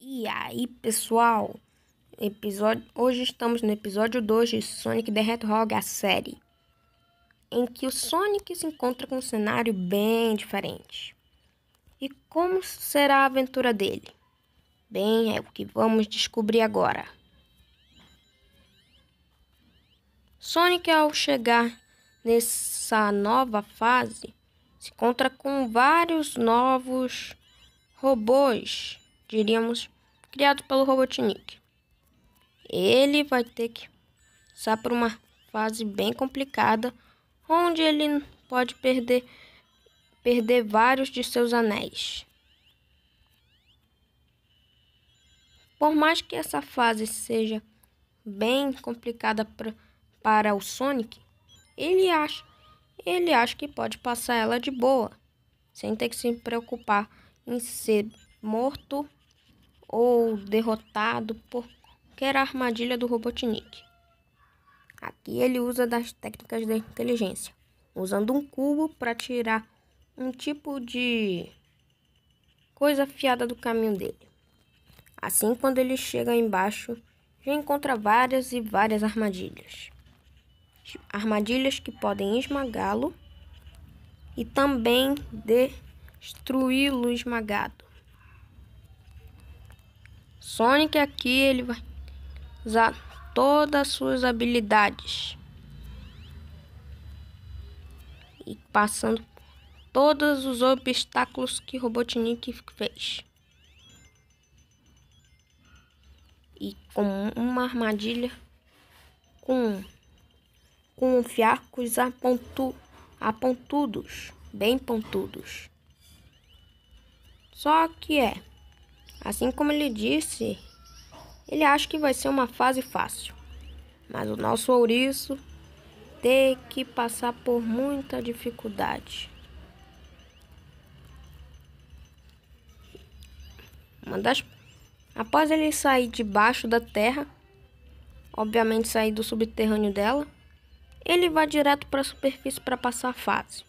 E aí, pessoal? Episódio... Hoje estamos no episódio 2 de Sonic the Hedgehog, a série, em que o Sonic se encontra com um cenário bem diferente. E como será a aventura dele? Bem, é o que vamos descobrir agora. Sonic, ao chegar nessa nova fase, se encontra com vários novos robôs diríamos, criado pelo Robotnik. Ele vai ter que passar por uma fase bem complicada, onde ele pode perder, perder vários de seus anéis. Por mais que essa fase seja bem complicada pra, para o Sonic, ele acha, ele acha que pode passar ela de boa, sem ter que se preocupar em ser morto ou derrotado por qualquer armadilha do Robotnik. Aqui ele usa das técnicas de inteligência, usando um cubo para tirar um tipo de coisa afiada do caminho dele. Assim, quando ele chega embaixo, já encontra várias e várias armadilhas. Armadilhas que podem esmagá-lo e também destruí-lo esmagado. Sonic aqui ele vai usar todas as suas habilidades. E passando todos os obstáculos que Robotnik fez. E com uma armadilha com, com fiacos apontu, apontudos, bem pontudos. Só que é Assim como ele disse, ele acha que vai ser uma fase fácil. Mas o nosso ouriço tem que passar por muita dificuldade. Uma das... Após ele sair debaixo da terra, obviamente sair do subterrâneo dela, ele vai direto para a superfície para passar a fase.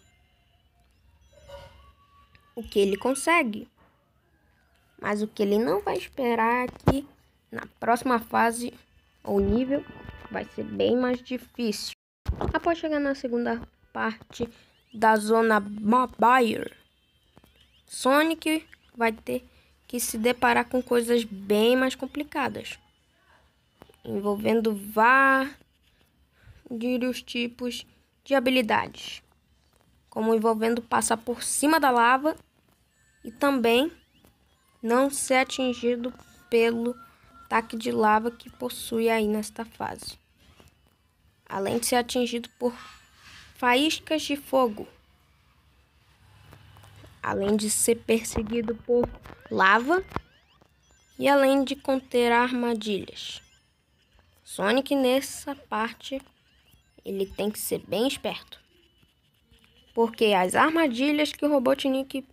O que ele consegue? Mas o que ele não vai esperar é que na próxima fase ou nível vai ser bem mais difícil. Após chegar na segunda parte da zona Mobile, Sonic vai ter que se deparar com coisas bem mais complicadas, envolvendo vários tipos de habilidades, como envolvendo passar por cima da lava e também não ser atingido pelo ataque de lava que possui aí nesta fase, além de ser atingido por faíscas de fogo, além de ser perseguido por lava e além de conter armadilhas. Sonic nessa parte ele tem que ser bem esperto. Porque as armadilhas que o Robotnik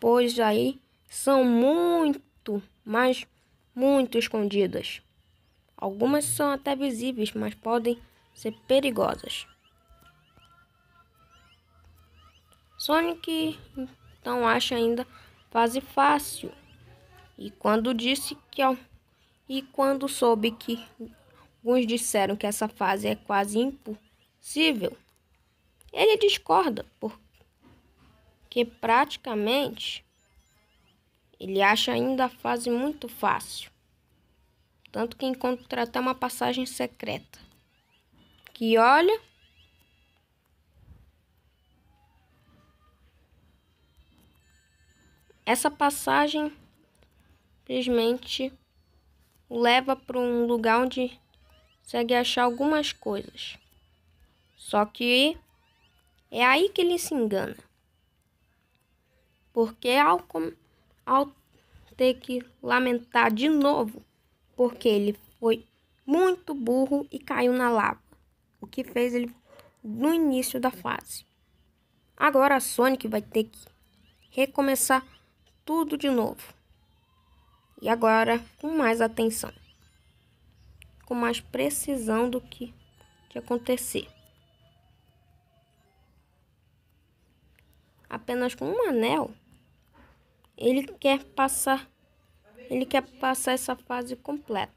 pôs aí são muito, mas muito escondidas. Algumas são até visíveis, mas podem ser perigosas. Sonic então acha ainda fase fácil. E quando disse que e quando soube que alguns disseram que essa fase é quase impossível, ele discorda, porque praticamente ele acha ainda a fase muito fácil. Tanto que encontra até uma passagem secreta. Que olha. Essa passagem simplesmente leva para um lugar onde consegue achar algumas coisas. Só que é aí que ele se engana. Porque ao, com ao ter que lamentar de novo, porque ele foi muito burro e caiu na lava, o que fez ele no início da fase. Agora a Sonic vai ter que recomeçar tudo de novo. E agora com mais atenção, com mais precisão do que de acontecer. Apenas com um anel ele quer passar ele quer passar essa fase completa.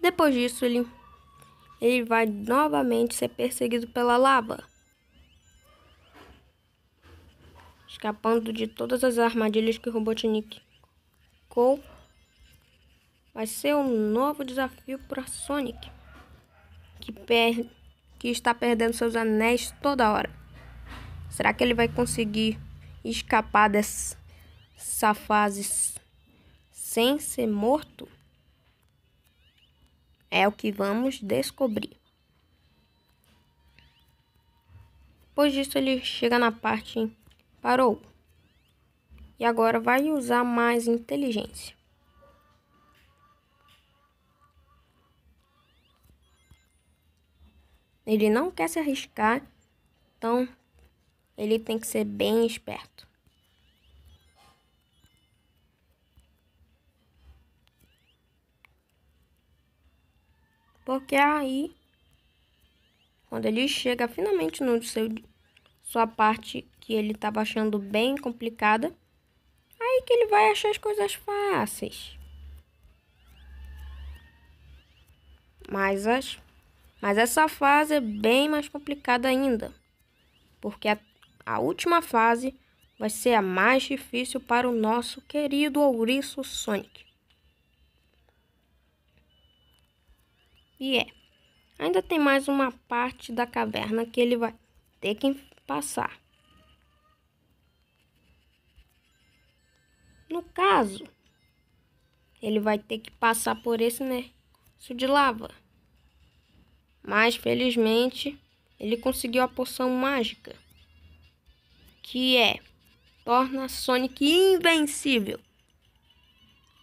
Depois disso, ele ele vai novamente ser perseguido pela lava, escapando de todas as armadilhas que o Robotnik colocou. Vai ser um novo desafio para Sonic, que, per que está perdendo seus anéis toda hora. Será que ele vai conseguir escapar dessa safazes sem ser morto? É o que vamos descobrir. Depois disso, ele chega na parte parou. E agora vai usar mais inteligência. Ele não quer se arriscar, então ele tem que ser bem esperto. Porque aí, quando ele chega finalmente no seu sua parte que ele estava achando bem complicada, aí que ele vai achar as coisas fáceis. Mas as mas essa fase é bem mais complicada ainda, porque a, a última fase vai ser a mais difícil para o nosso querido ouriço Sonic. E é. Ainda tem mais uma parte da caverna que ele vai ter que passar. No caso, ele vai ter que passar por esse negócio de lava. Mas felizmente, ele conseguiu a poção mágica, que é torna Sonic invencível.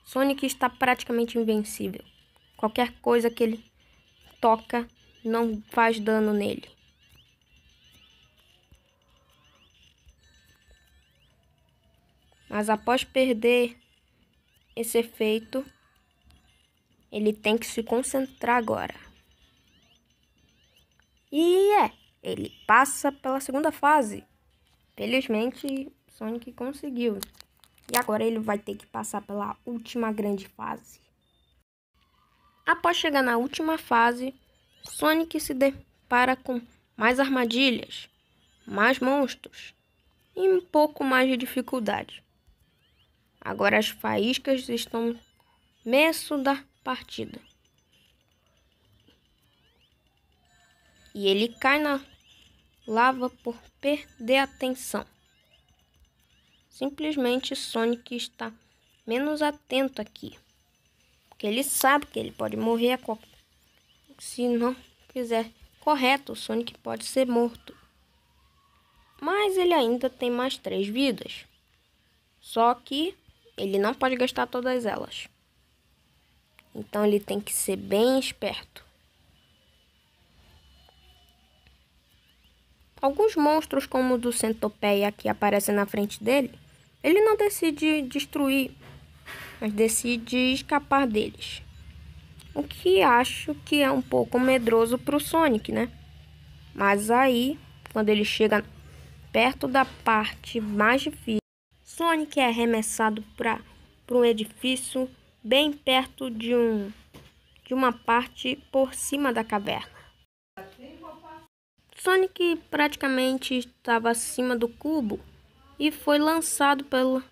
Sonic está praticamente invencível. Qualquer coisa que ele toca, não faz dano nele. Mas após perder esse efeito, ele tem que se concentrar agora. E é, ele passa pela segunda fase. Felizmente, Sonic conseguiu. E agora ele vai ter que passar pela última grande fase. Após chegar na última fase, Sonic se depara com mais armadilhas, mais monstros e um pouco mais de dificuldade. Agora as faíscas estão no começo da partida. E ele cai na lava por perder atenção. Simplesmente Sonic está menos atento aqui. Porque ele sabe que ele pode morrer se não fizer correto. O Sonic pode ser morto. Mas ele ainda tem mais três vidas. Só que ele não pode gastar todas elas. Então ele tem que ser bem esperto. Alguns monstros, como o do centopeia que aparecem na frente dele, ele não decide destruir mas decide escapar deles. O que acho que é um pouco medroso para o Sonic, né? Mas aí, quando ele chega perto da parte mais difícil, Sonic é arremessado para um edifício bem perto de um de uma parte por cima da caverna. Sonic praticamente estava acima do cubo e foi lançado pelo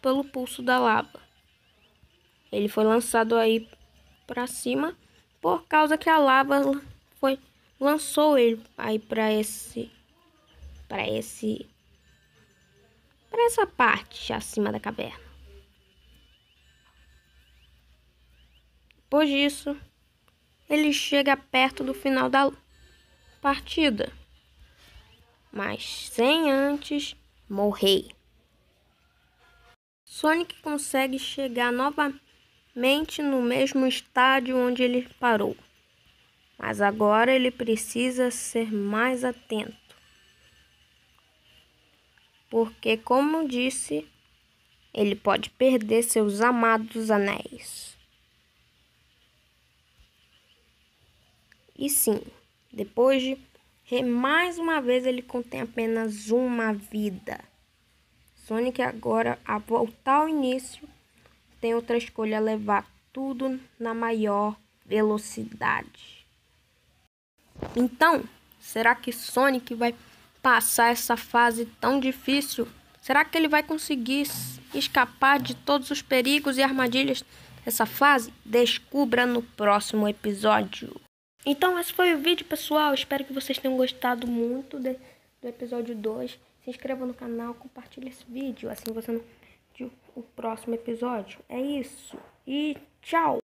pelo pulso da lava. Ele foi lançado aí para cima por causa que a lava foi lançou ele aí para esse para esse para essa parte acima da caverna. Depois disso, ele chega perto do final da partida, mas sem antes morrer. Sonic consegue chegar novamente mente no mesmo estádio onde ele parou. Mas agora ele precisa ser mais atento. Porque, como disse, ele pode perder seus amados anéis. E sim, depois de mais uma vez ele contém apenas uma vida. Sonic agora a voltar ao início tem outra escolha é levar tudo na maior velocidade. Então, será que Sonic vai passar essa fase tão difícil? Será que ele vai conseguir escapar de todos os perigos e armadilhas dessa fase? Descubra no próximo episódio. Então, esse foi o vídeo, pessoal. Espero que vocês tenham gostado muito de, do episódio 2. Se inscreva no canal, compartilhe esse vídeo, assim você não o próximo episódio. É isso e tchau!